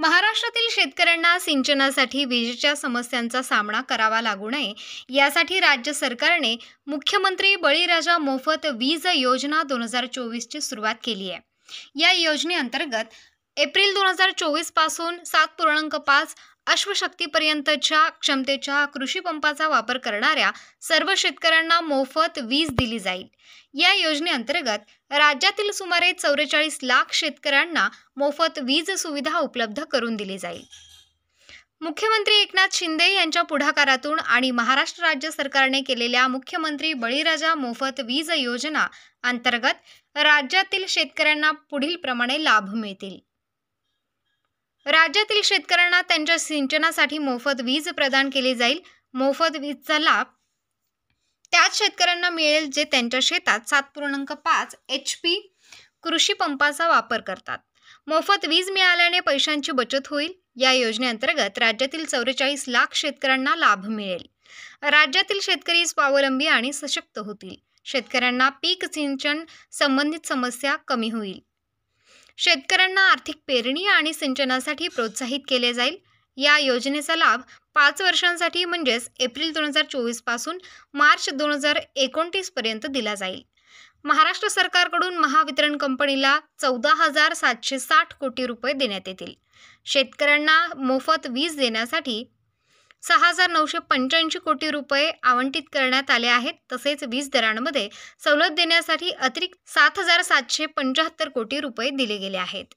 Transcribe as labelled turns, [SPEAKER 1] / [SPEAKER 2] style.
[SPEAKER 1] महाराष्ट्रातील शेतकऱ्यांना सिंचनासाठी विजेच्या समस्यांचा सामना करावा लागू नये यासाठी राज्य सरकारने मुख्यमंत्री बळीराजा मोफत वीज योजना दोन हजार चोवीसची सुरुवात केली आहे या योजनेअंतर्गत एप्रिल दोन हजार चोवीसपासून सात पूर्णांक पाच अश्वशक्तीपर्यंतच्या क्षमतेच्या कृषी पंपाचा वापर करणाऱ्या सर्व शेतकऱ्यांना मोफत वीज दिली जाईल या योजनेअंतर्गत राज्यातील सुमारे चौवेचाळीस लाख शेतकऱ्यांना मोफत वीज सुविधा उपलब्ध करून दिली जाईल मुख्यमंत्री एकनाथ शिंदे यांच्या पुढाकारातून आणि महाराष्ट्र राज्य सरकारने केलेल्या मुख्यमंत्री बळीराजा मोफत वीज योजना अंतर्गत राज्यातील शेतकऱ्यांना पुढील प्रमाणे लाभ मिळतील राज्यातील शेतकऱ्यांना त्यांच्या सिंचनासाठी मोफत वीज प्रदान केली जाईल मोफत वीजचा लाभ त्याच शेतकऱ्यांना मिळेल जे त्यांच्या शेतात सात पूर्णांक पाच एच पी कृषी पंपाचा वापर करतात मोफत वीज मिळाल्याने पैशांची बचत होईल या योजनेअंतर्गत राज्यातील चौवेचाळीस लाख शेतकऱ्यांना लाभ मिळेल राज्यातील शेतकरी स्वावलंबी आणि सशक्त होतील शेतकऱ्यांना पीक सिंचन संबंधित समस्या कमी होईल शेतकऱ्यांना आर्थिक पेरणी आणि सिंचनासाठी प्रोत्साहित केले जाईल या योजनेचा लाभ पाच वर्षांसाठी म्हणजेच एप्रिल दोन हजार चोवीसपासून मार्च दोन हजार एकोणतीसपर्यंत दिला जाईल महाराष्ट्र सरकारकडून महावितरण कंपनीला चौदा हजार सातशे साठ कोटी रुपये देण्यात येतील शेतकऱ्यांना मोफत वीज देण्यासाठी सहा हजार नऊशे पंच्याऐंशी कोटी रुपये आवंटित करण्यात आले आहेत तसेच वीज दरांमध्ये सवलत देण्यासाठी अतिरिक्त सात हजार सातशे पंच्याहत्तर कोटी रुपये दिले गेले आहेत